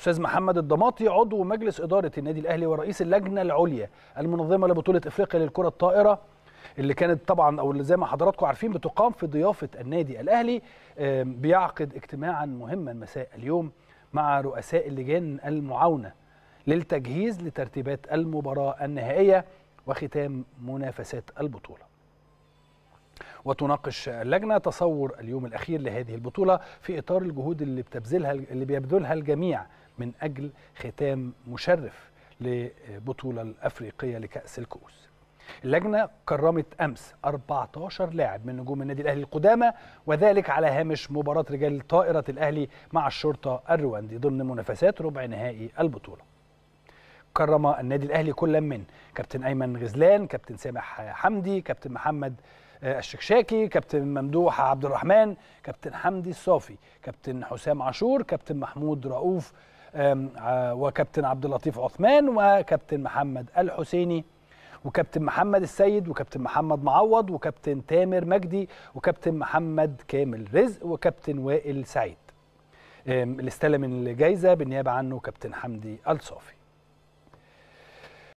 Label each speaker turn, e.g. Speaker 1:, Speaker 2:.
Speaker 1: استاذ محمد الضماطي عضو مجلس اداره النادي الاهلي ورئيس اللجنه العليا المنظمه لبطوله افريقيا للكره الطائره اللي كانت طبعا او اللي زي ما حضراتكم عارفين بتقام في ضيافه النادي الاهلي بيعقد اجتماعا مهما مساء اليوم مع رؤساء اللجان المعاونه للتجهيز لترتيبات المباراه النهائيه وختام منافسات البطوله وتناقش اللجنة تصور اليوم الأخير لهذه البطولة في إطار الجهود اللي بتبذلها اللي بيبذلها الجميع من أجل ختام مشرف لبطولة الأفريقية لكأس الكؤوس اللجنة كرمت أمس 14 لاعب من نجوم النادي الأهلي القدامى وذلك على هامش مباراة رجال طائرة الأهلي مع الشرطة الرواندي ضمن منافسات ربع نهائي البطولة كرم النادي الأهلي كل من كابتن أيمن غزلان كابتن سامح حمدي كابتن محمد آه، الشكشاكي كابتن ممدوح عبد الرحمن كابتن حمدي الصافي كابتن حسام عاشور كابتن محمود رؤوف وكابتن عبد اللطيف عثمان وكابتن محمد الحسيني وكابتن محمد السيد وكابتن محمد معوض وكابتن تامر مجدي وكابتن محمد كامل رزق وكابتن وائل سعيد اللي استلم الجايزه بالنيابه عنه كابتن حمدي الصافي